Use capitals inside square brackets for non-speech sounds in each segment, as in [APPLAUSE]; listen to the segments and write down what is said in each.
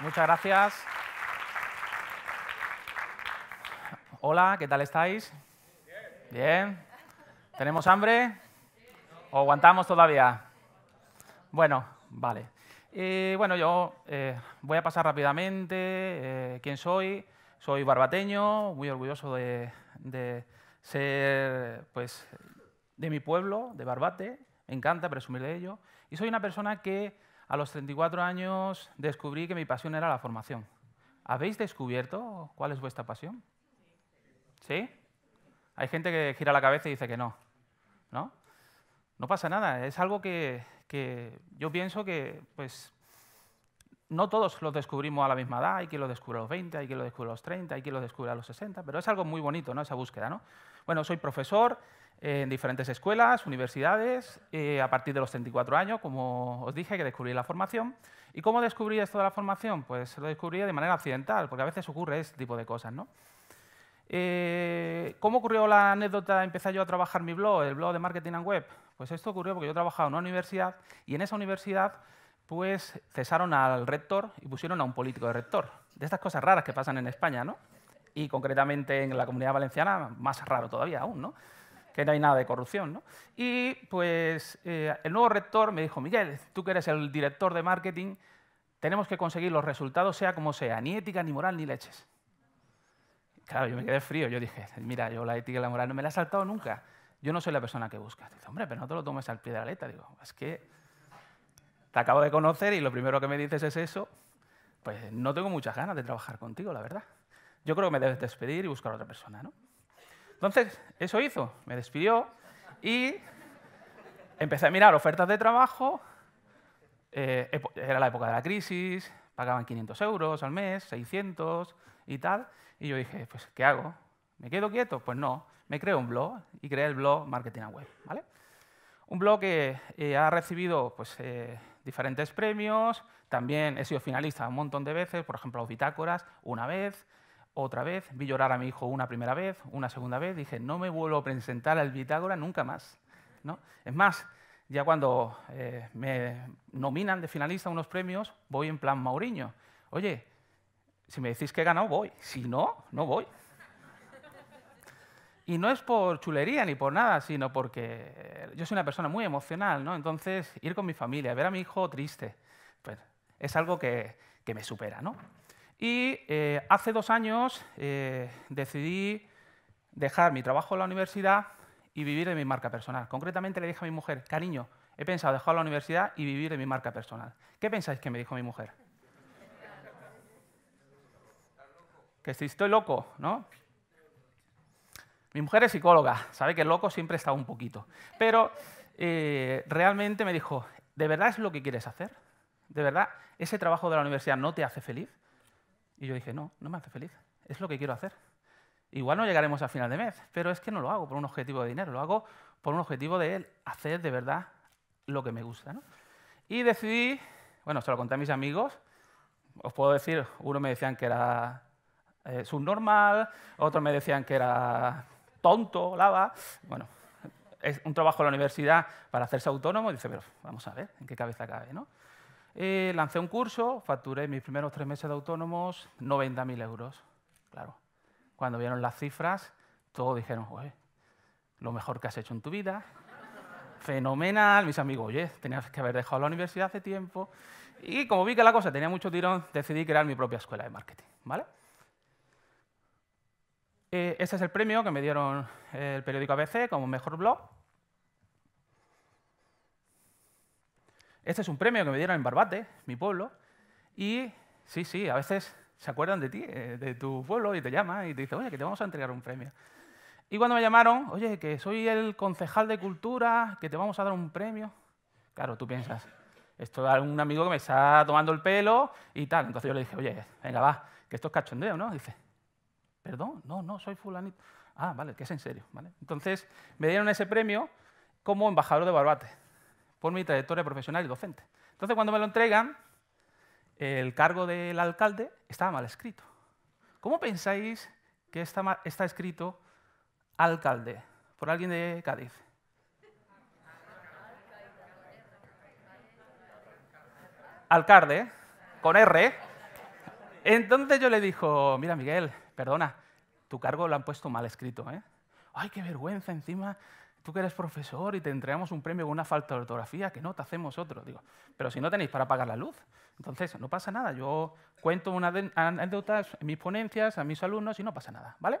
Muchas gracias. Hola, ¿qué tal estáis? Bien. ¿Tenemos hambre? ¿O aguantamos todavía? Bueno, vale. Eh, bueno, yo eh, voy a pasar rápidamente eh, quién soy. Soy barbateño, muy orgulloso de, ser pues, de mi pueblo, de Barbate. Me encanta presumir de ello. Y soy una persona que a los 34 años descubrí que mi pasión era la formación. ¿Habéis descubierto cuál es vuestra pasión? ¿Sí? Hay gente que gira la cabeza y dice que no. ¿No? No pasa nada. Es algo que, yo pienso que pues, no todos lo descubrimos a la misma edad, hay quien lo descubre a los 20, hay quien lo descubre a los 30, hay quien lo descubre a los 60, pero es algo muy bonito, ¿no? Esa búsqueda, ¿no? Bueno, soy profesor, en diferentes escuelas, universidades, eh, a partir de los 34 años, como os dije, que descubrí la formación. ¿Y cómo descubrí esto de la formación? Pues lo descubrí de manera accidental, porque a veces ocurre este tipo de cosas, ¿no? Eh, ¿Cómo ocurrió la anécdota? Empecé yo a trabajar mi blog, el blog de Marketing and Web. Pues esto ocurrió porque yo trabajaba en una universidad y en esa universidad pues cesaron al rector y pusieron a un político de rector. De estas cosas raras que pasan en España, ¿no? Y concretamente en la Comunidad Valenciana, más raro todavía aún, ¿no? que no hay nada de corrupción. Y pues eh, el nuevo rector me dijo, Miguel, tú que eres el director de marketing, tenemos que conseguir los resultados sea como sea, ni ética, ni moral, ni leches. Claro, yo me quedé frío, yo dije, mira, yo la ética y la moral no me la he saltado nunca, yo no soy la persona que buscas. Dice, hombre, pero no te lo tomes al pie de la letra. Digo, es que te acabo de conocer y lo primero que me dices es eso, pues no tengo muchas ganas de trabajar contigo, la verdad. Yo creo que me debes despedir y buscar a otra persona, ¿no? Entonces, eso hizo, me despidió y empecé a mirar ofertas de trabajo. Eh, era la época de la crisis, pagaban 500 euros al mes, 600 y tal. Y yo dije, pues, ¿qué hago? ¿Me quedo quieto? Pues no, me creo un blog y creé el blog Marketing a Web. ¿vale? Un blog que eh, ha recibido pues, eh, diferentes premios, también he sido finalista un montón de veces, por ejemplo, bitácoras, una vez, otra vez, vi llorar a mi hijo una primera vez, una segunda vez, dije, no me vuelvo a presentar al Bitágora nunca más. ¿no? Es más, ya cuando eh, me nominan de finalista unos premios, voy en plan Mauriño. Oye, si me decís que he ganado, voy. Si no, no voy. Y no es por chulería ni por nada, sino porque yo soy una persona muy emocional, ¿no? Entonces, ir con mi familia, ver a mi hijo triste, pues es algo que, que me supera, ¿no? Y eh, hace dos años eh, decidí dejar mi trabajo en la universidad y vivir de mi marca personal. Concretamente le dije a mi mujer, cariño, he pensado dejar la universidad y vivir de mi marca personal. ¿Qué pensáis que me dijo mi mujer? Que si estoy loco, ¿no? Mi mujer es psicóloga, sabe que loco siempre está un poquito. Pero eh, realmente me dijo, ¿de verdad es lo que quieres hacer? ¿De verdad ese trabajo de la universidad no te hace feliz? Y yo dije, no, no me hace feliz, es lo que quiero hacer. Igual no llegaremos a final de mes, pero es que no lo hago por un objetivo de dinero, lo hago por un objetivo de hacer de verdad lo que me gusta. ¿no? Y decidí, bueno, se lo conté a mis amigos, os puedo decir, uno me decían que era eh, subnormal, otros me decían que era tonto, lava, bueno, es un trabajo en la universidad para hacerse autónomo, y dice, pero vamos a ver, ¿en qué cabeza cabe? ¿no? Eh, lancé un curso, facturé mis primeros tres meses de autónomos 90.000 euros. Claro, cuando vieron las cifras, todos dijeron, lo mejor que has hecho en tu vida, fenomenal. Mis amigos, oye, tenías que haber dejado la universidad hace tiempo. Y como vi que la cosa tenía mucho tirón, decidí crear mi propia escuela de marketing, ¿vale? Eh, ese es el premio que me dieron eh, el periódico ABC como mejor blog. Este es un premio que me dieron en Barbate, mi pueblo, y sí, sí, a veces se acuerdan de ti, eh, de tu pueblo, y te llaman y te dicen, oye, que te vamos a entregar un premio. Y cuando me llamaron, oye, que soy el concejal de cultura, que te vamos a dar un premio. Claro, tú piensas, esto es un amigo que me está tomando el pelo y tal. Entonces yo le dije, oye, venga, va, que esto es cachondeo, ¿no? Dice, perdón, no, no, soy fulanito. Ah, vale, que es en serio, ¿vale? Entonces me dieron ese premio como embajador de Barbate por mi trayectoria profesional y docente. Entonces, cuando me lo entregan, el cargo del alcalde estaba mal escrito. ¿Cómo pensáis que está, está escrito alcalde por alguien de Cádiz? Alcalde, con R. Entonces yo le dijo, mira Miguel, perdona, tu cargo lo han puesto mal escrito. ¿eh? Ay, qué vergüenza encima tú que eres profesor y te entregamos un premio con una falta de ortografía, que no, te hacemos otro. Digo, pero si no tenéis para pagar la luz. Entonces, no pasa nada. Yo cuento unas anécdotas en mis ponencias, a mis alumnos y no pasa nada, ¿vale?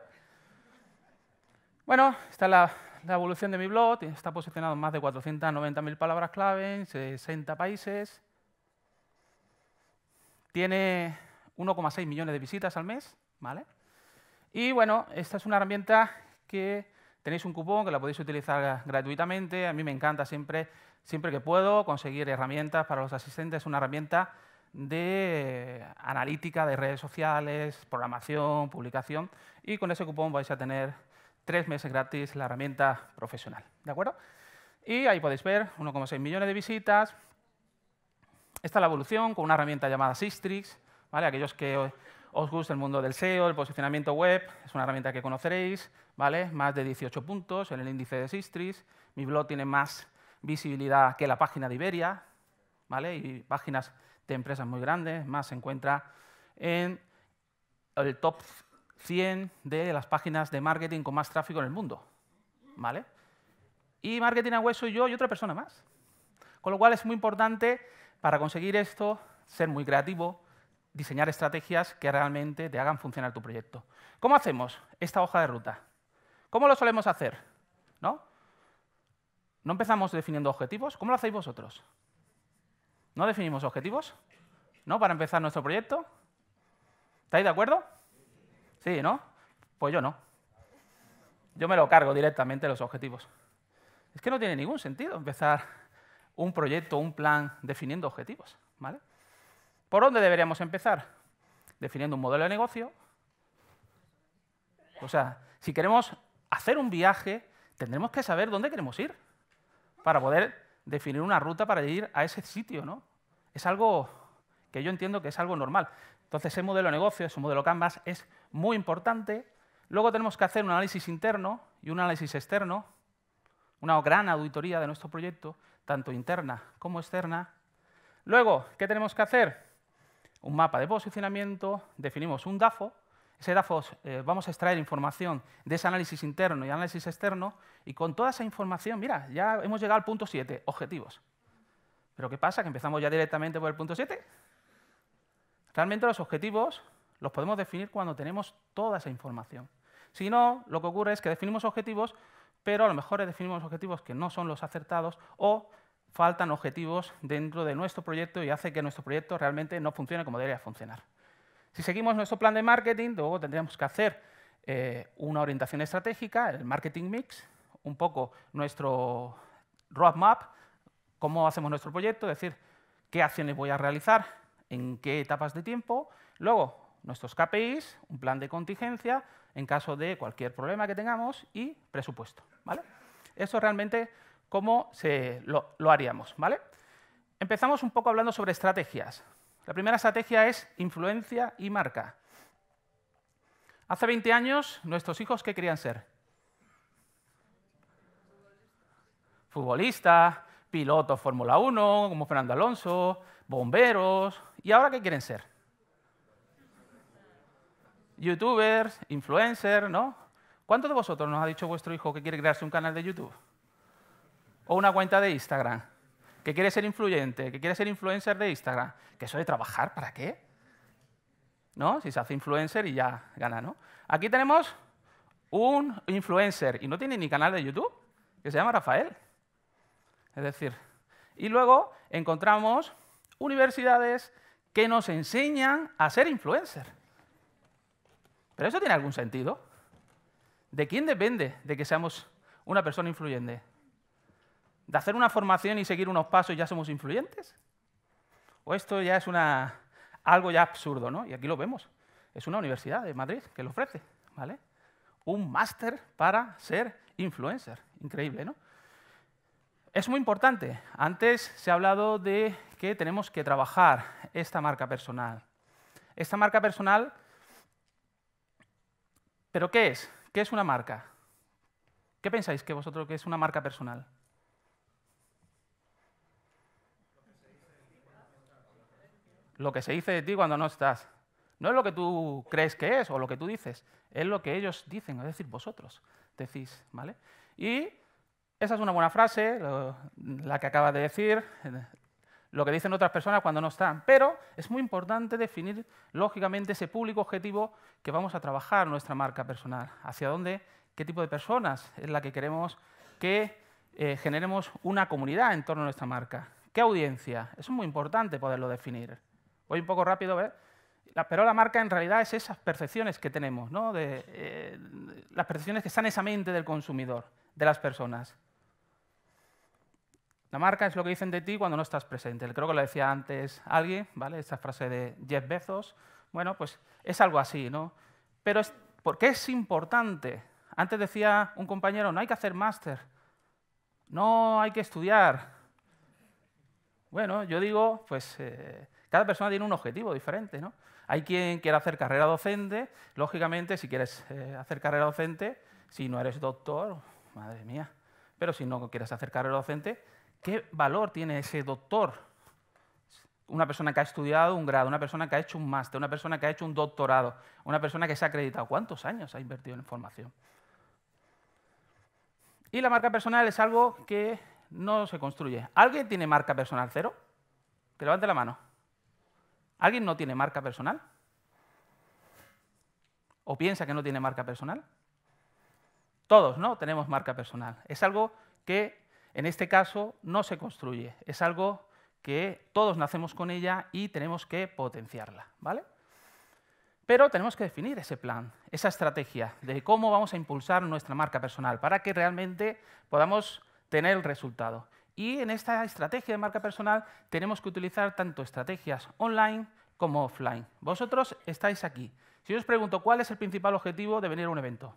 Bueno, está la, evolución de mi blog. Está posicionado en más de 490.000 palabras clave en 60 países. Tiene 1,6 millones de visitas al mes, ¿vale? Y bueno, esta es una herramienta que Tenéis un cupón que la podéis utilizar gratuitamente. A mí me encanta siempre, siempre que puedo conseguir herramientas para los asistentes. una herramienta de analítica de redes sociales, programación, publicación. Y con ese cupón vais a tener tres meses gratis la herramienta profesional. ¿De acuerdo? Y ahí podéis ver 1,6 millones de visitas. Esta es la evolución con una herramienta llamada Sistrix. ¿vale? Aquellos que os gusta el mundo del SEO, el posicionamiento web, es una herramienta que conoceréis, ¿vale? Más de 18 puntos en el índice de Sistris. Mi blog tiene más visibilidad que la página de Iberia, ¿vale? Y páginas de empresas muy grandes, más se encuentra en el top 100 de las páginas de marketing con más tráfico en el mundo, ¿vale? Y marketing a hueso soy yo y otra persona más. Con lo cual es muy importante para conseguir esto ser muy creativo, diseñar estrategias que realmente te hagan funcionar tu proyecto. ¿Cómo hacemos esta hoja de ruta? ¿Cómo lo solemos hacer? ¿No? ¿No empezamos definiendo objetivos? ¿Cómo lo hacéis vosotros? ¿No definimos objetivos? ¿No? Para empezar nuestro proyecto. ¿Estáis de acuerdo? Sí, ¿no? Pues yo no. Yo me lo cargo directamente los objetivos. Es que no tiene ningún sentido empezar un proyecto, un plan definiendo objetivos, ¿vale? ¿Por dónde deberíamos empezar? Definiendo un modelo de negocio. O sea, si queremos hacer un viaje, tendremos que saber dónde queremos ir para poder definir una ruta para ir a ese sitio, ¿no? Es algo que yo entiendo que es algo normal. Entonces, ese modelo de negocio, ese modelo Canvas es muy importante. Luego tenemos que hacer un análisis interno y un análisis externo, una gran auditoría de nuestro proyecto, tanto interna como externa. Luego, ¿qué tenemos que hacer? un mapa de posicionamiento, definimos un DAFO, ese DAFO eh, vamos a extraer información de ese análisis interno y análisis externo, y con toda esa información, mira, ya hemos llegado al punto 7, objetivos. Pero ¿qué pasa? ¿Que empezamos ya directamente por el punto 7? Realmente los objetivos los podemos definir cuando tenemos toda esa información. Si no, lo que ocurre es que definimos objetivos, pero a lo mejor definimos objetivos que no son los acertados o faltan objetivos dentro de nuestro proyecto y hace que nuestro proyecto realmente no funcione como debería funcionar. Si seguimos nuestro plan de marketing, luego tendríamos que hacer eh, una orientación estratégica, el marketing mix, un poco nuestro roadmap, cómo hacemos nuestro proyecto, es decir, qué acciones voy a realizar, en qué etapas de tiempo, luego nuestros KPIs, un plan de contingencia en caso de cualquier problema que tengamos y presupuesto. ¿vale? Eso realmente cómo lo, haríamos. ¿vale? Empezamos un poco hablando sobre estrategias. La primera estrategia es influencia y marca. Hace 20 años, nuestros hijos, ¿qué querían ser? Futbolistas, piloto Fórmula 1, como Fernando Alonso, bomberos. ¿Y ahora qué quieren ser? Youtubers, influencers, ¿no? ¿Cuántos de vosotros nos ha dicho vuestro hijo que quiere crearse un canal de YouTube? o una cuenta de Instagram, que quiere ser influyente, que quiere ser influencer de Instagram, que eso de trabajar, ¿para qué? ¿No? Si se hace influencer y ya gana, ¿no? Aquí tenemos un influencer y no tiene ni canal de YouTube, que se llama Rafael. Es decir, y luego encontramos universidades que nos enseñan a ser influencer. ¿Pero eso tiene algún sentido? ¿De quién depende de que seamos una persona influyente? ¿De hacer una formación y seguir unos pasos ya somos influyentes? ¿O esto ya es una, algo ya absurdo? ¿no? Y aquí lo vemos. Es una universidad de Madrid que lo ofrece. ¿vale? Un máster para ser influencer. Increíble, ¿no? Es muy importante. Antes se ha hablado de que tenemos que trabajar esta marca personal. Esta marca personal, ¿pero qué es? ¿Qué es una marca? ¿Qué pensáis que vosotros que es una marca personal? lo que se dice de ti cuando no estás. No es lo que tú crees que es o lo que tú dices, es lo que ellos dicen, es decir, vosotros decís, ¿vale? Y esa es una buena frase, la que acabas de decir, lo que dicen otras personas cuando no están. Pero es muy importante definir, lógicamente, ese público objetivo que vamos a trabajar nuestra marca personal. Hacia dónde, qué tipo de personas es la que queremos que eh, generemos una comunidad en torno a nuestra marca. ¿Qué audiencia? es muy importante poderlo definir voy un poco rápido, ¿ves? pero la marca en realidad es esas percepciones que tenemos, ¿no? Eh, las percepciones que están en esa mente del consumidor, de las personas. La marca es lo que dicen de ti cuando no estás presente. Creo que lo decía antes alguien, ¿vale? Esta frase de Jeff Bezos. Bueno, pues es algo así, ¿no? Pero ¿por qué es importante? Antes decía un compañero, no hay que hacer máster, no hay que estudiar. Bueno, yo digo, pues eh, cada persona tiene un objetivo diferente, ¿no? Hay quien quiera hacer carrera docente, lógicamente, si quieres eh, hacer carrera docente, si no eres doctor, madre mía, pero si no quieres hacer carrera docente, ¿qué valor tiene ese doctor? Una persona que ha estudiado un grado, una persona que ha hecho un máster, una persona que ha hecho un doctorado, una persona que se ha acreditado. ¿Cuántos años ha invertido en formación? Y la marca personal es algo que no se construye. ¿Alguien tiene marca personal cero? Que levante la mano. ¿Alguien no tiene marca personal? ¿O piensa que no tiene marca personal? Todos, ¿no? Tenemos marca personal. Es algo que en este caso no se construye, es algo que todos nacemos con ella y tenemos que potenciarla, ¿vale? Pero tenemos que definir ese plan, esa estrategia de cómo vamos a impulsar nuestra marca personal para que realmente podamos tener el resultado. Y en esta estrategia de marca personal tenemos que utilizar tanto estrategias online como offline. Vosotros estáis aquí. Si yo os pregunto cuál es el principal objetivo de venir a un evento,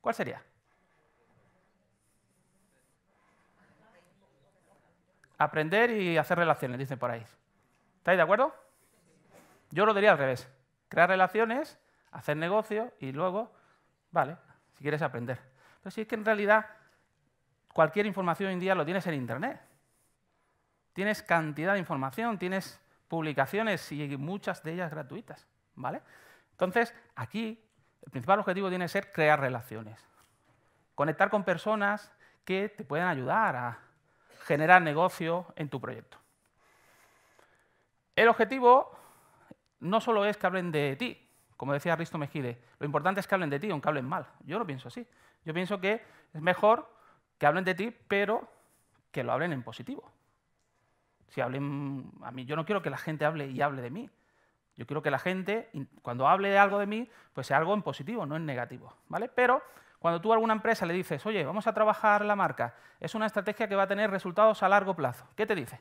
¿cuál sería? Aprender y hacer relaciones, dicen por ahí. ¿Estáis de acuerdo? Yo lo diría al revés. Crear relaciones, hacer negocio y luego, vale, si quieres aprender. Pero si es que en realidad cualquier información hoy en día lo tienes en Internet. Tienes cantidad de información, tienes publicaciones y muchas de ellas gratuitas, ¿vale? Entonces, aquí el principal objetivo tiene que ser crear relaciones, conectar con personas que te puedan ayudar a generar negocio en tu proyecto. El objetivo no solo es que hablen de ti, como decía Risto Mejide, lo importante es que hablen de ti, aunque hablen mal. Yo lo pienso así. Yo pienso que es mejor que hablen de ti, pero que lo hablen en positivo. Si hablen a mí, yo no quiero que la gente hable y hable de mí. Yo quiero que la gente, cuando hable de algo de mí, pues sea algo en positivo, no en negativo, ¿vale? Pero cuando tú a alguna empresa le dices, oye, vamos a trabajar la marca, es una estrategia que va a tener resultados a largo plazo, ¿qué te dice?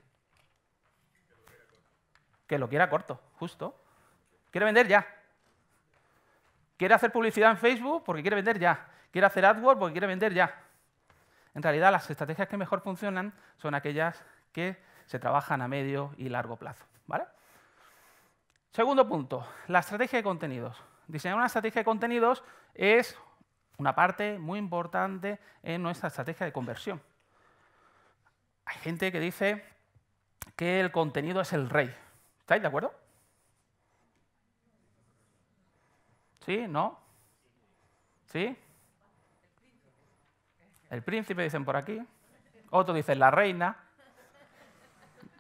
Que lo quiera corto, justo. Quiere vender ya. Quiere hacer publicidad en Facebook porque quiere vender ya. Quiere hacer AdWords porque quiere vender ya. En realidad, las estrategias que mejor funcionan son aquellas que se trabajan a medio y largo plazo. ¿vale? Segundo punto, la estrategia de contenidos. Diseñar una estrategia de contenidos es una parte muy importante en nuestra estrategia de conversión. Hay gente que dice que el contenido es el rey. ¿Estáis de acuerdo? ¿Sí? ¿No? ¿Sí? El príncipe, dicen por aquí. Otro dice la reina.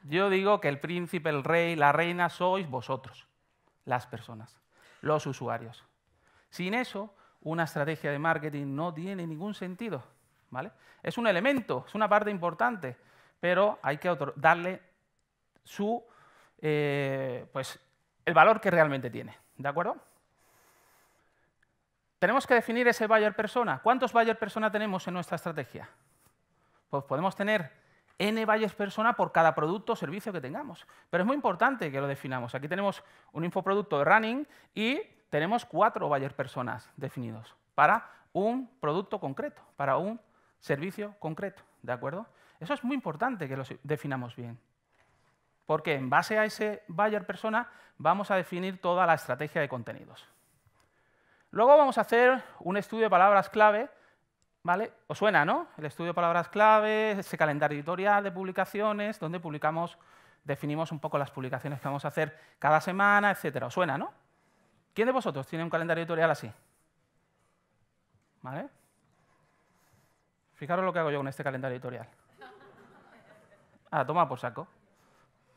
Yo digo que el príncipe, el rey, la reina sois vosotros, las personas, los usuarios. Sin eso, una estrategia de marketing no tiene ningún sentido. ¿vale? Es un elemento, es una parte importante, pero hay que darle su, eh, pues, el valor que realmente tiene. ¿De acuerdo? Tenemos que definir ese buyer persona. ¿Cuántos buyer persona tenemos en nuestra estrategia? Pues podemos tener n buyer persona por cada producto o servicio que tengamos. Pero es muy importante que lo definamos. Aquí tenemos un infoproducto de running y tenemos cuatro buyer personas definidos para un producto concreto, para un servicio concreto. ¿De acuerdo? Eso es muy importante que lo definamos bien. Porque en base a ese buyer persona vamos a definir toda la estrategia de contenidos. Luego vamos a hacer un estudio de palabras clave. ¿Vale? ¿Os suena, no? El estudio de palabras clave, ese calendario editorial de publicaciones, donde publicamos, definimos un poco las publicaciones que vamos a hacer cada semana, etcétera. ¿Os suena, no? ¿Quién de vosotros tiene un calendario editorial así? ¿Vale? Fijaros lo que hago yo con este calendario editorial. Ah, toma por saco.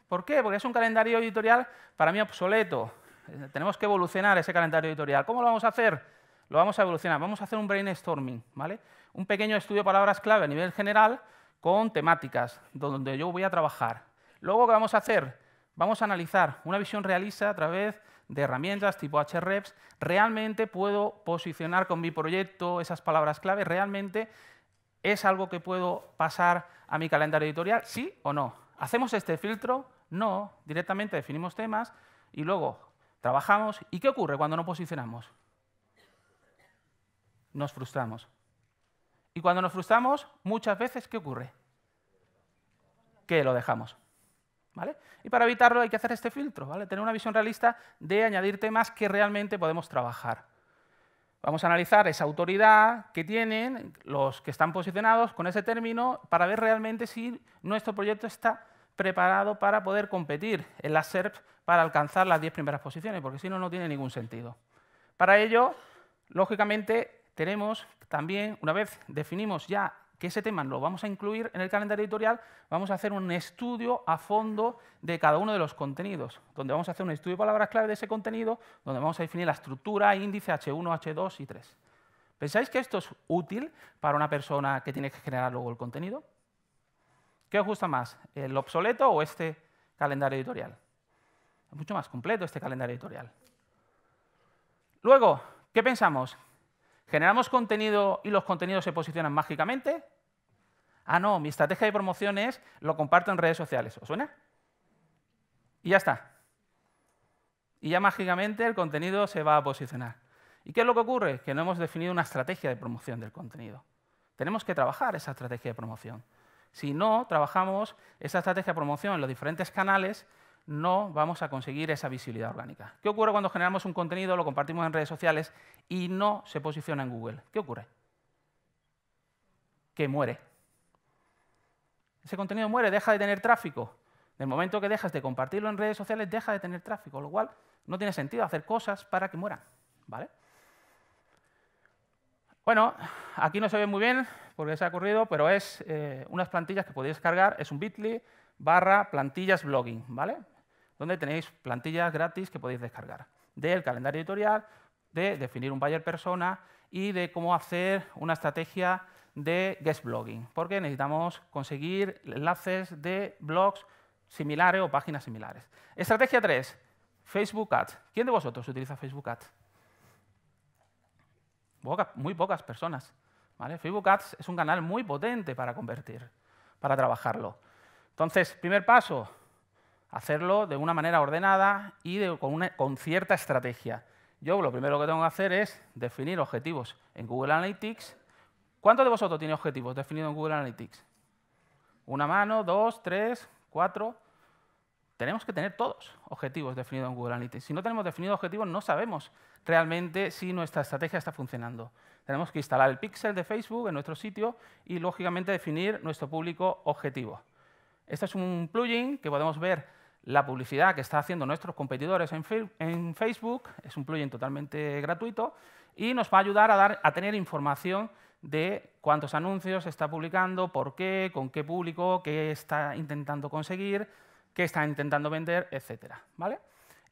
¿Por qué? Porque es un calendario editorial para mí obsoleto. Eh, tenemos que evolucionar ese calendario editorial. ¿Cómo lo vamos a hacer? Lo vamos a evolucionar. Vamos a hacer un brainstorming, ¿vale? Un pequeño estudio de palabras clave a nivel general con temáticas donde yo voy a trabajar. Luego, ¿qué vamos a hacer? Vamos a analizar una visión realista a través de herramientas tipo HREPS. ¿Realmente puedo posicionar con mi proyecto esas palabras clave? ¿Realmente es algo que puedo pasar a mi calendario editorial? ¿Sí o no? ¿Hacemos este filtro? No, directamente definimos temas y luego Trabajamos y ¿qué ocurre cuando no posicionamos? Nos frustramos. Y cuando nos frustramos, muchas veces, ¿qué ocurre? Que lo dejamos. ¿Vale? Y para evitarlo hay que hacer este filtro, ¿vale? Tener una visión realista de añadir temas que realmente podemos trabajar. Vamos a analizar esa autoridad que tienen los que están posicionados con ese término para ver realmente si nuestro proyecto está preparado para poder competir en las SERPs para alcanzar las 10 primeras posiciones, porque si no, no tiene ningún sentido. Para ello, lógicamente, tenemos también, una vez definimos ya que ese tema lo vamos a incluir en el calendario editorial, vamos a hacer un estudio a fondo de cada uno de los contenidos, donde vamos a hacer un estudio de palabras clave de ese contenido, donde vamos a definir la estructura, índice H1, H2 y 3. ¿Pensáis que esto es útil para una persona que tiene que generar luego el contenido? ¿Qué os gusta más, el obsoleto o este calendario editorial? Es mucho más completo este calendario editorial. Luego, ¿qué pensamos? ¿Generamos contenido y los contenidos se posicionan mágicamente? Ah, no, mi estrategia de promoción es lo comparto en redes sociales. ¿Os suena? Y ya está. Y ya mágicamente el contenido se va a posicionar. ¿Y qué es lo que ocurre? Que no hemos definido una estrategia de promoción del contenido. Tenemos que trabajar esa estrategia de promoción. Si no trabajamos esa estrategia de promoción en los diferentes canales, no vamos a conseguir esa visibilidad orgánica. ¿Qué ocurre cuando generamos un contenido, lo compartimos en redes sociales y no se posiciona en Google? ¿Qué ocurre? Que muere. Ese contenido muere, deja de tener tráfico. En el momento que dejas de compartirlo en redes sociales, deja de tener tráfico, lo cual no tiene sentido hacer cosas para que mueran. ¿Vale? Bueno, aquí no se ve muy bien porque se ha ocurrido, pero es eh, unas plantillas que podéis cargar, es un bit.ly barra plantillas blogging, ¿vale? donde tenéis plantillas gratis que podéis descargar del calendario editorial, de definir un buyer persona y de cómo hacer una estrategia de guest blogging, porque necesitamos conseguir enlaces de blogs similares o páginas similares. Estrategia 3, Facebook Ads. ¿Quién de vosotros utiliza Facebook Ads? muy pocas personas. Facebook Ads es un canal muy potente para convertir, para trabajarlo. Entonces, primer paso, hacerlo de una manera ordenada y con, con cierta estrategia. Yo lo primero que tengo que hacer es definir objetivos en Google Analytics. ¿Cuántos de vosotros tiene objetivos definidos en Google Analytics? Una mano, dos, tres, cuatro. Tenemos que tener todos objetivos definidos en Google Analytics. Si no tenemos definidos objetivos, no sabemos realmente si nuestra estrategia está funcionando. Tenemos que instalar el pixel de Facebook en nuestro sitio y, lógicamente, definir nuestro público objetivo. Este es un plugin que podemos ver la publicidad que están haciendo nuestros competidores en, Facebook, es un plugin totalmente gratuito, y nos va a ayudar a, dar, a tener información de cuántos anuncios está publicando, por qué, con qué público, qué está intentando conseguir, qué está intentando vender, etc. ¿vale?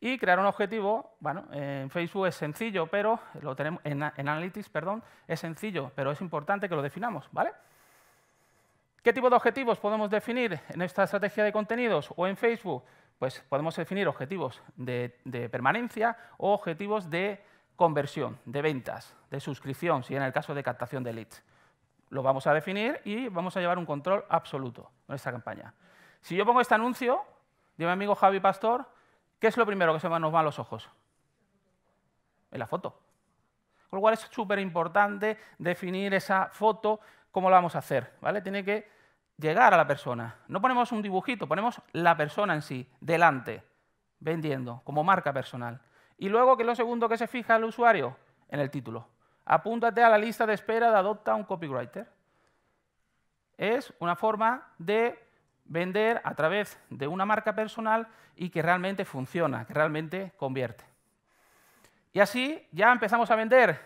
Y crear un objetivo, bueno, en Facebook es sencillo, pero lo tenemos en, Analytics, perdón, es sencillo, pero es importante que lo definamos, ¿vale? ¿Qué tipo de objetivos podemos definir en esta estrategia de contenidos o en Facebook? pues podemos definir objetivos de, permanencia o objetivos de conversión, de ventas, de suscripción, si en el caso de captación de leads. Lo vamos a definir y vamos a llevar un control absoluto en esta campaña. Si yo pongo este anuncio de mi amigo Javi Pastor, ¿qué es lo primero que se nos va a los ojos? En la foto. Con lo cual es súper importante definir esa foto, cómo la vamos a hacer. ¿vale? Tiene que llegar a la persona. No ponemos un dibujito, ponemos la persona en sí, delante, vendiendo, como marca personal. Y luego, ¿qué es lo segundo que se fija el usuario? En el título. Apúntate a la lista de espera de Adopta un Copywriter. Es una forma de vender a través de una marca personal y que realmente funciona, que realmente convierte. Y así ya empezamos a vender,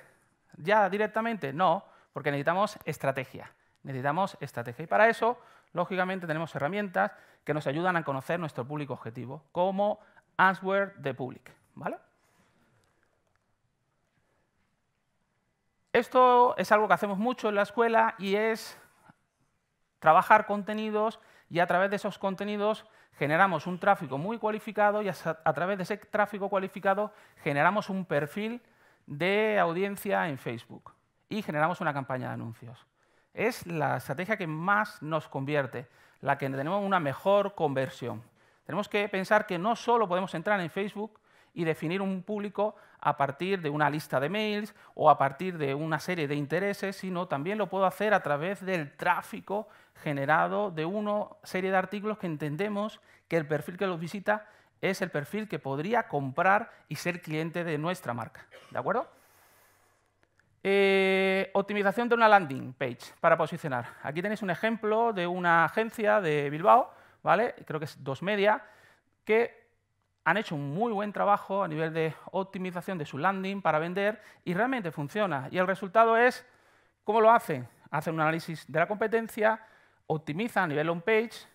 ya directamente, no, porque necesitamos estrategia. Necesitamos estrategia. Y para eso, lógicamente, tenemos herramientas que nos ayudan a conocer nuestro público objetivo, como Answer the Public. ¿vale? Esto es algo que hacemos mucho en la escuela y es trabajar contenidos y a través de esos contenidos generamos un tráfico muy cualificado y a través de ese tráfico cualificado generamos un perfil de audiencia en Facebook y generamos una campaña de anuncios. Es la estrategia que más nos convierte, la que tenemos una mejor conversión. Tenemos que pensar que no solo podemos entrar en Facebook y definir un público a partir de una lista de mails o a partir de una serie de intereses, sino también lo puedo hacer a través del tráfico generado de una serie de artículos que entendemos que el perfil que los visita es el perfil que podría comprar y ser cliente de nuestra marca. ¿De acuerdo? Eh, optimización de una landing page para posicionar. Aquí tenéis un ejemplo de una agencia de Bilbao, ¿vale? creo que es Dos Media, que han hecho un muy buen trabajo a nivel de optimización de su landing para vender y realmente funciona. Y el resultado es, ¿cómo lo hacen? Hacen un análisis de la competencia, optimizan a nivel on-page,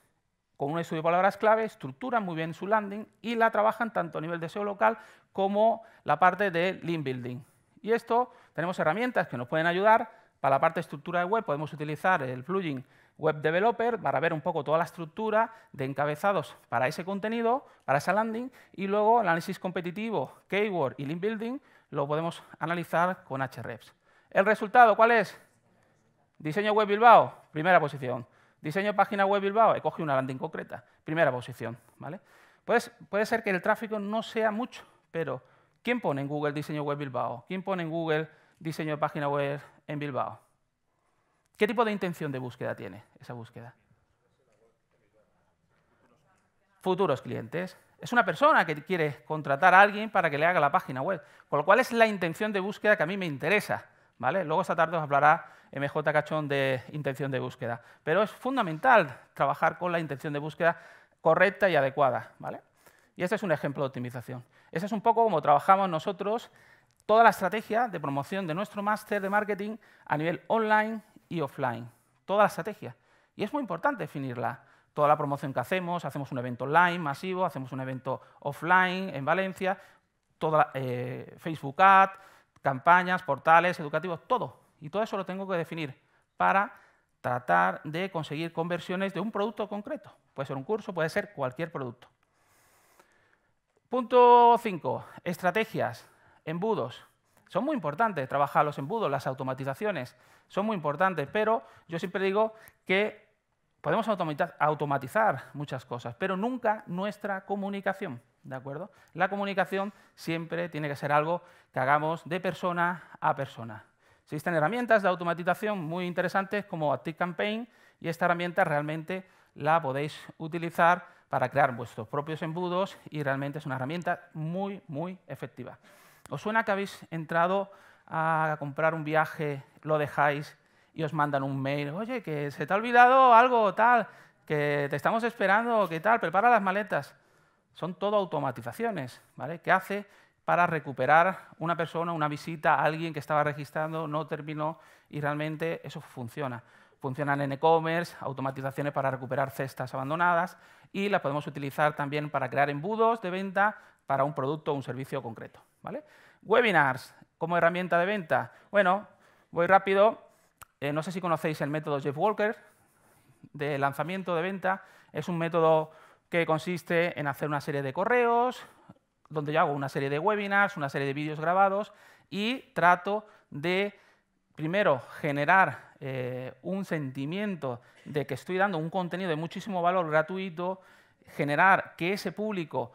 con un estudio de palabras clave, estructuran muy bien su landing y la trabajan tanto a nivel de SEO local como la parte de link building. Y esto tenemos herramientas que nos pueden ayudar. Para la parte de estructura de web podemos utilizar el plugin Web Developer para ver un poco toda la estructura de encabezados para ese contenido, para esa landing, y luego el análisis competitivo, keyword y link building lo podemos analizar con HREPs ¿El resultado cuál es? Diseño web Bilbao, primera posición. Diseño página web Bilbao, he cogido una landing concreta, primera posición. ¿vale? Pues, puede ser que el tráfico no sea mucho, pero ¿Quién pone en Google diseño web Bilbao? ¿Quién pone en Google diseño de página web en Bilbao? ¿Qué tipo de intención de búsqueda tiene esa búsqueda? Futuros clientes. Es una persona que quiere contratar a alguien para que le haga la página web. Con lo cual es la intención de búsqueda que a mí me interesa. ¿vale? Luego esta tarde os hablará MJ Cachón de intención de búsqueda. Pero es fundamental trabajar con la intención de búsqueda correcta y adecuada. ¿vale? Y este es un ejemplo de optimización. Ese es un poco como trabajamos nosotros toda la estrategia de promoción de nuestro máster de marketing a nivel online y offline. Toda la estrategia. Y es muy importante definirla. Toda la promoción que hacemos, hacemos un evento online masivo, hacemos un evento offline en Valencia, toda, eh, Facebook Ad, campañas, portales educativos, todo. Y todo eso lo tengo que definir para tratar de conseguir conversiones de un producto concreto. Puede ser un curso, puede ser cualquier producto. Punto 5. Estrategias, embudos. Son muy importantes trabajar los embudos, las automatizaciones. Son muy importantes, pero yo siempre digo que podemos automatizar muchas cosas, pero nunca nuestra comunicación. ¿De acuerdo? La comunicación siempre tiene que ser algo que hagamos de persona a persona. Existen herramientas de automatización muy interesantes como ActiveCampaign y esta herramienta realmente la podéis utilizar para crear vuestros propios embudos y realmente es una herramienta muy, muy efectiva. ¿Os suena que habéis entrado a comprar un viaje, lo dejáis y os mandan un mail? Oye, que se te ha olvidado algo tal, que te estamos esperando, qué tal, prepara las maletas. Son todo automatizaciones, ¿vale? ¿Qué hace para recuperar una persona, una visita, alguien que estaba registrando, no terminó y realmente eso funciona funcionan en e-commerce, automatizaciones para recuperar cestas abandonadas y las podemos utilizar también para crear embudos de venta para un producto o un servicio concreto. ¿vale? Webinars como herramienta de venta. Bueno, voy rápido. Eh, no sé si conocéis el método Jeff Walker de lanzamiento de venta. Es un método que consiste en hacer una serie de correos, donde yo hago una serie de webinars, una serie de vídeos grabados y trato de, primero, generar eh, un sentimiento de que estoy dando un contenido de muchísimo valor gratuito, generar que ese público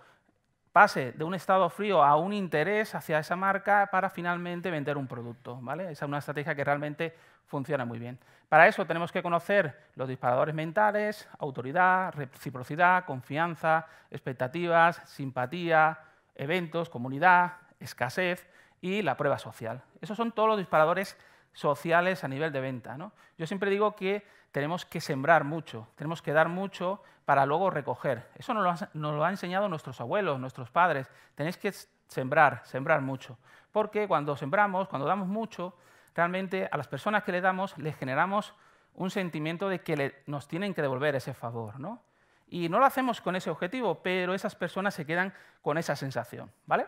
pase de un estado frío a un interés hacia esa marca para finalmente vender un producto. ¿vale? Esa es una estrategia que realmente funciona muy bien. Para eso tenemos que conocer los disparadores mentales, autoridad, reciprocidad, confianza, expectativas, simpatía, eventos, comunidad, escasez y la prueba social. Esos son todos los disparadores sociales a nivel de venta. ¿no? Yo siempre digo que tenemos que sembrar mucho, tenemos que dar mucho para luego recoger. Eso nos lo, han, enseñado nuestros abuelos, nuestros padres. Tenéis que sembrar, sembrar mucho. Porque cuando sembramos, cuando damos mucho, realmente a las personas que le damos les generamos un sentimiento de que nos tienen que devolver ese favor. ¿no? Y no lo hacemos con ese objetivo, pero esas personas se quedan con esa sensación. ¿vale?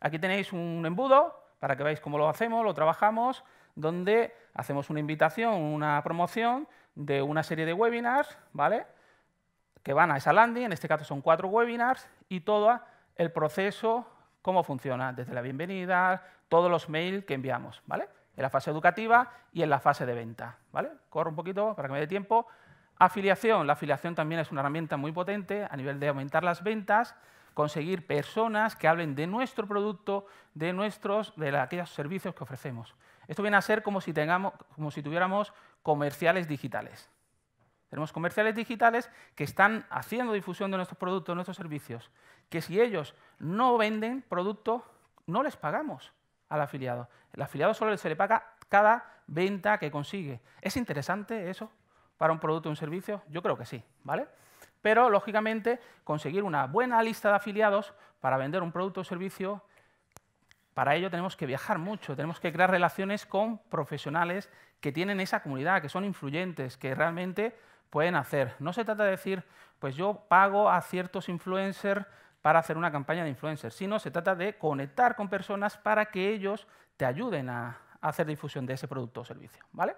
Aquí tenéis un embudo para que veáis cómo lo hacemos, lo trabajamos donde hacemos una invitación, una promoción de una serie de webinars, ¿vale? Que van a esa landing, en este caso son cuatro webinars, y todo el proceso, cómo funciona, desde la bienvenida, todos los mails que enviamos, ¿vale? En la fase educativa y en la fase de venta, ¿vale? Corro un poquito para que me dé tiempo. Afiliación. La afiliación también es una herramienta muy potente a nivel de aumentar las ventas conseguir personas que hablen de nuestro producto, de, nuestros, de aquellos servicios que ofrecemos. Esto viene a ser como si, tuviéramos comerciales digitales. Tenemos comerciales digitales que están haciendo difusión de nuestros productos, de nuestros servicios, que si ellos no venden producto, no les pagamos al afiliado. El afiliado solo se le paga cada venta que consigue. ¿Es interesante eso para un producto o un servicio? Yo creo que sí, ¿vale? Pero, lógicamente, conseguir una buena lista de afiliados para vender un producto o servicio, para ello tenemos que viajar mucho, tenemos que crear relaciones con profesionales que tienen esa comunidad, que son influyentes, que realmente pueden hacer. No se trata de decir, pues yo pago a ciertos influencers para hacer una campaña de influencers, sino se trata de conectar con personas para que ellos te ayuden a hacer difusión de ese producto o servicio. ¿vale?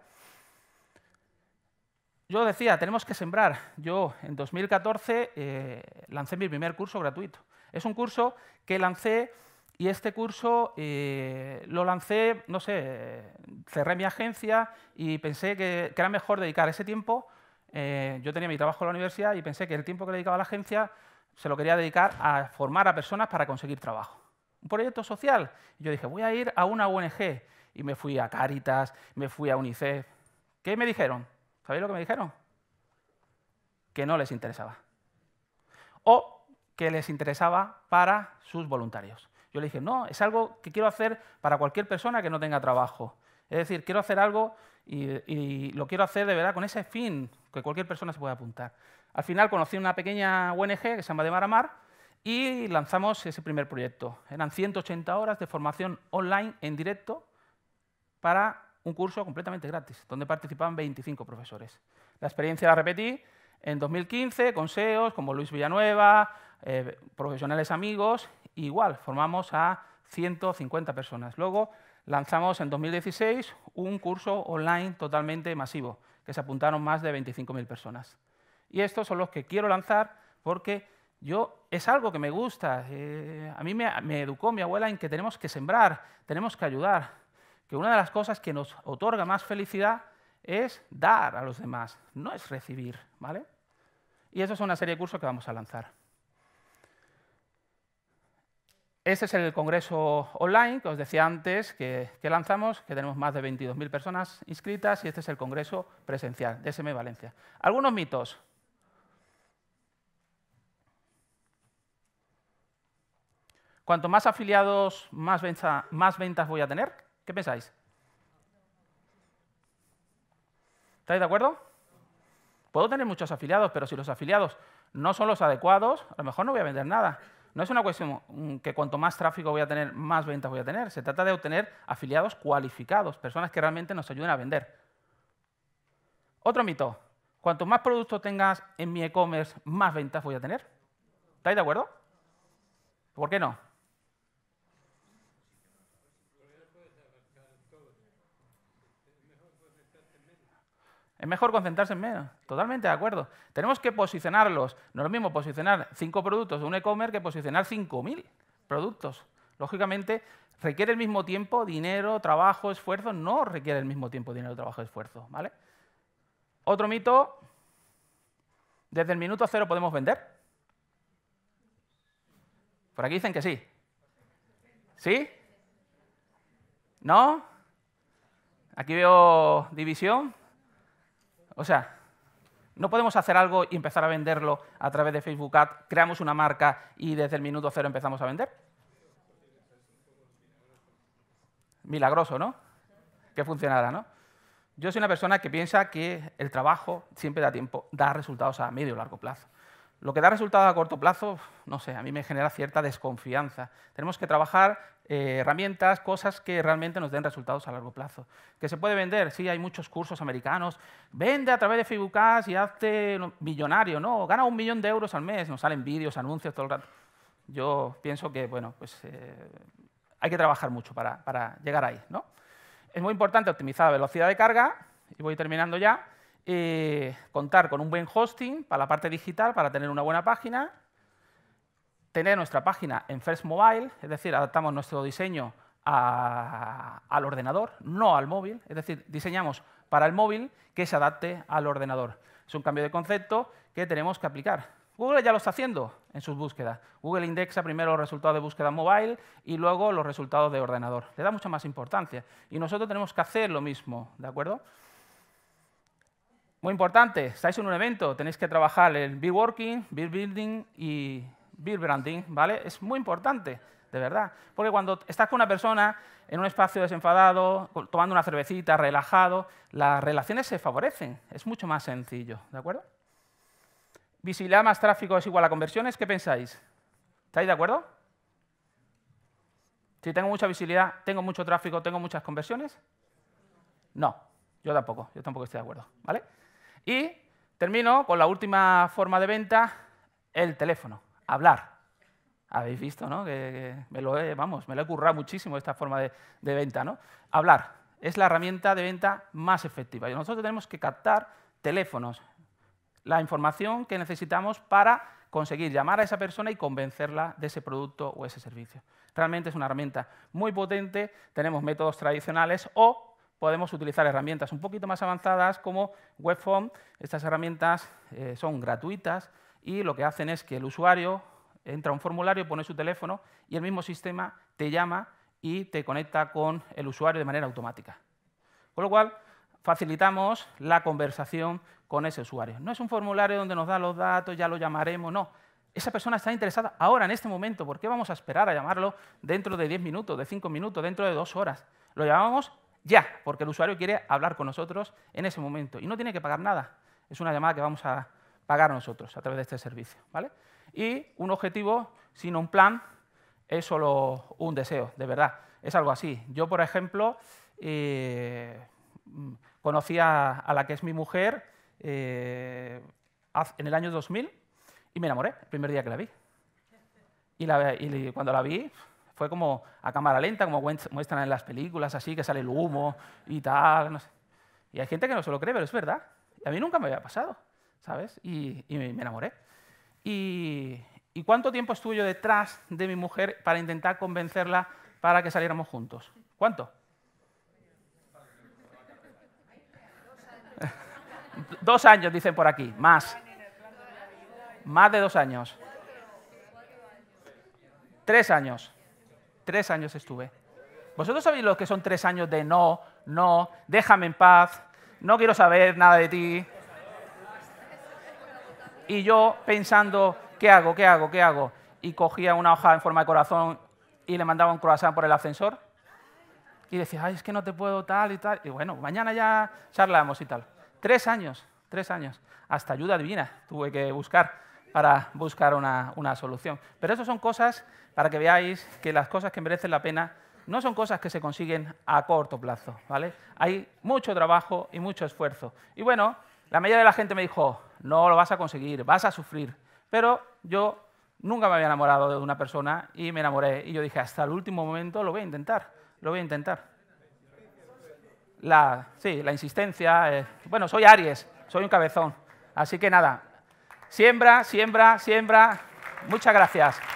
yo decía, tenemos que sembrar. Yo en 2014 eh, lancé mi primer curso gratuito. Es un curso que lancé y este curso eh, lo lancé, no sé, cerré mi agencia y pensé que, era mejor dedicar ese tiempo. Eh, yo tenía mi trabajo en la universidad y pensé que el tiempo que le dedicaba a la agencia se lo quería dedicar a formar a personas para conseguir trabajo. Un proyecto social. Yo dije, voy a ir a una ONG. Y me fui a Caritas, me fui a UNICEF. ¿Qué me dijeron? ¿Sabéis lo que me dijeron? Que no les interesaba. O que les interesaba para sus voluntarios. Yo le dije, no, es algo que quiero hacer para cualquier persona que no tenga trabajo. Es decir, quiero hacer algo y, lo quiero hacer de verdad con ese fin que cualquier persona se puede apuntar. Al final conocí una pequeña ONG que se llama De Mar a Mar y lanzamos ese primer proyecto. Eran 180 horas de formación online en directo para un curso completamente gratis, donde participaban 25 profesores. La experiencia la repetí en 2015 con SEOs como Luis Villanueva, eh, profesionales amigos, igual, formamos a 150 personas. Luego lanzamos en 2016 un curso online totalmente masivo, que se apuntaron más de 25.000 personas. Y estos son los que quiero lanzar porque yo es algo que me gusta. Eh, a mí me educó mi abuela en que tenemos que sembrar, tenemos que ayudar, que una de las cosas que nos otorga más felicidad es dar a los demás, no es recibir, ¿vale? Y eso es una serie de cursos que vamos a lanzar. Este es el congreso online que os decía antes que, lanzamos, que tenemos más de 22.000 personas inscritas, y este es el congreso presencial de SM Valencia. Algunos mitos. Cuanto más afiliados, más ventas voy a tener. ¿Qué pensáis? ¿Estáis de acuerdo? Puedo tener muchos afiliados, pero si los afiliados no son los adecuados, a lo mejor no voy a vender nada. No es una cuestión que cuanto más tráfico voy a tener, más ventas voy a tener. Se trata de obtener afiliados cualificados, personas que realmente nos ayuden a vender. Otro mito. Cuanto más productos tengas en mi e-commerce, más ventas voy a tener. ¿Estáis de acuerdo? ¿Por qué no? Es mejor concentrarse en menos. Totalmente de acuerdo. Tenemos que posicionarlos. No es lo mismo posicionar cinco productos de un e-commerce que posicionar 5.000 productos. Lógicamente, requiere el mismo tiempo, dinero, trabajo, esfuerzo. No requiere el mismo tiempo, dinero, trabajo, esfuerzo. ¿vale? Otro mito. ¿Desde el minuto cero podemos vender? Por aquí dicen que sí. ¿Sí? ¿No? Aquí veo división. O sea, no podemos hacer algo y empezar a venderlo a través de Facebook Ad, creamos una marca y desde el minuto cero empezamos a vender. Milagroso, ¿no? Que funcionara, ¿no? Yo soy una persona que piensa que el trabajo siempre da tiempo, da resultados a medio o largo plazo. Lo que da resultados a corto plazo, no sé, a mí me genera cierta desconfianza. Tenemos que trabajar eh, herramientas, cosas que realmente nos den resultados a largo plazo. ¿Que se puede vender? Sí, hay muchos cursos americanos. Vende a través de Facebook Ads y hazte millonario, ¿no? Gana un millón de euros al mes. Nos salen vídeos, anuncios, todo el rato. Yo pienso que, bueno, pues eh, hay que trabajar mucho para, para llegar ahí, ¿no? Es muy importante optimizar la velocidad de carga, y voy terminando ya, eh, contar con un buen hosting para la parte digital, para tener una buena página, tener nuestra página en First Mobile, es decir, adaptamos nuestro diseño al ordenador, no al móvil, es decir, diseñamos para el móvil que se adapte al ordenador. Es un cambio de concepto que tenemos que aplicar. Google ya lo está haciendo en sus búsquedas. Google indexa primero los resultados de búsqueda mobile y luego los resultados de ordenador. Le da mucha más importancia. Y nosotros tenemos que hacer lo mismo, ¿de acuerdo? Muy importante, estáis en un evento, tenéis que trabajar el Be Working, Be Building y Be Branding, ¿vale? Es muy importante, de verdad. Porque cuando estás con una persona en un espacio desenfadado, tomando una cervecita, relajado, las relaciones se favorecen. Es mucho más sencillo, ¿de acuerdo? Visibilidad más tráfico es igual a conversiones, ¿qué pensáis? ¿Estáis de acuerdo? Si tengo mucha visibilidad, tengo mucho tráfico, tengo muchas conversiones. No, yo tampoco, yo tampoco estoy de acuerdo, ¿vale? Y termino con la última forma de venta, el teléfono, hablar. Habéis visto, ¿no? Que, me lo he, vamos, me currado muchísimo esta forma de, de venta, ¿no? Hablar es la herramienta de venta más efectiva. Y nosotros tenemos que captar teléfonos, la información que necesitamos para conseguir llamar a esa persona y convencerla de ese producto o ese servicio. Realmente es una herramienta muy potente, tenemos métodos tradicionales o podemos utilizar herramientas un poquito más avanzadas como WebForm. Estas herramientas eh, son gratuitas y lo que hacen es que el usuario entra a un formulario, pone su teléfono y el mismo sistema te llama y te conecta con el usuario de manera automática. Con lo cual, facilitamos la conversación con ese usuario. No es un formulario donde nos da los datos, ya lo llamaremos, no. Esa persona está interesada ahora, en este momento. ¿Por qué vamos a esperar a llamarlo dentro de 10 minutos, de 5 minutos, dentro de 2 horas? Lo llamamos ya, porque el usuario quiere hablar con nosotros en ese momento y no tiene que pagar nada. Es una llamada que vamos a pagar nosotros a través de este servicio. ¿vale? Y un objetivo sin un plan es solo un deseo, de verdad. Es algo así. Yo, por ejemplo, eh, conocí a, la que es mi mujer eh, en el año 2000 y me enamoré el primer día que la vi. Y, la, y cuando la vi, fue como a cámara lenta, como muestran en las películas, así que sale el humo y tal. Y hay gente que no se lo cree, pero es verdad. a mí nunca me había pasado, ¿sabes? Y, me enamoré. Y, ¿Y cuánto tiempo estuve yo detrás de mi mujer para intentar convencerla para que saliéramos juntos? ¿Cuánto? [LAUGHS] dos años, dicen por aquí, más. Más de dos años. Tres años. Tres años estuve. Vosotros sabéis lo que son tres años de no, no, déjame en paz, no quiero saber nada de ti. Y yo pensando, ¿qué hago? ¿Qué hago? ¿Qué hago? Y cogía una hoja en forma de corazón y le mandaba un croissant por el ascensor. Y decía, ay, es que no te puedo tal y tal. Y bueno, mañana ya charlamos y tal. Tres años, tres años. Hasta ayuda divina tuve que buscar para buscar una, solución. Pero eso son cosas, para que veáis, que las cosas que merecen la pena no son cosas que se consiguen a corto plazo, ¿vale? Hay mucho trabajo y mucho esfuerzo. Y bueno, la mayoría de la gente me dijo, no lo vas a conseguir, vas a sufrir. Pero yo nunca me había enamorado de una persona y me enamoré. Y yo dije, hasta el último momento lo voy a intentar, lo voy a intentar. La, sí, la insistencia. Eh, bueno, soy Aries, soy un cabezón. Así que nada, Siembra, siembra, siembra. Muchas gracias.